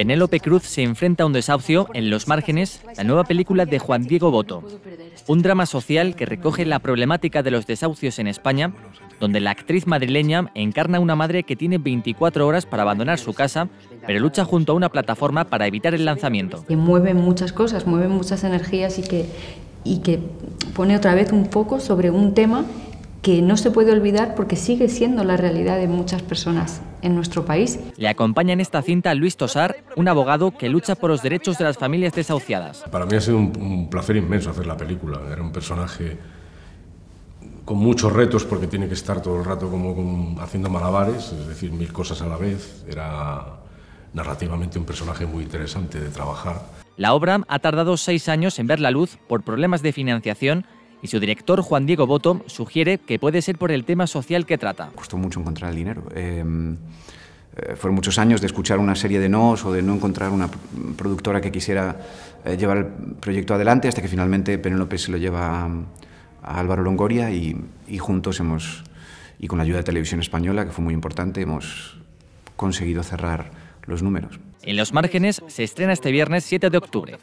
Penélope Cruz se enfrenta a un desahucio en Los Márgenes, la nueva película de Juan Diego Boto. Un drama social que recoge la problemática de los desahucios en España, donde la actriz madrileña encarna una madre que tiene 24 horas para abandonar su casa, pero lucha junto a una plataforma para evitar el lanzamiento. Que mueve muchas cosas, mueve muchas energías y que, y que pone otra vez un poco sobre un tema que no se puede olvidar porque sigue siendo la realidad de muchas personas en nuestro país. Le acompaña en esta cinta Luis Tosar, un abogado que lucha por los derechos de las familias desahuciadas. Para mí ha sido un, placer inmenso hacer la película. Era un personaje con muchos retos porque tiene que estar todo el rato haciendo malabares, es decir, mil cosas a la vez. Era narrativamente un personaje muy interesante de trabajar. La obra ha tardado seis años en ver la luz por problemas de financiación y su director Juan Diego Boto, sugiere que puede ser por el tema social que trata. Costó mucho encontrar el dinero. Em, eh, fueron muchos años de escuchar una serie de nos o de no encontrar una productora que quisiera eh, llevar el proyecto adelante hasta que finalmente Penélope se lo lleva a, Álvaro Longoria y, y juntos hemos, y con la ayuda de Televisión Española, que fue muy importante, hemos conseguido cerrar los números. En los márgenes se estrena este viernes 7 de octubre.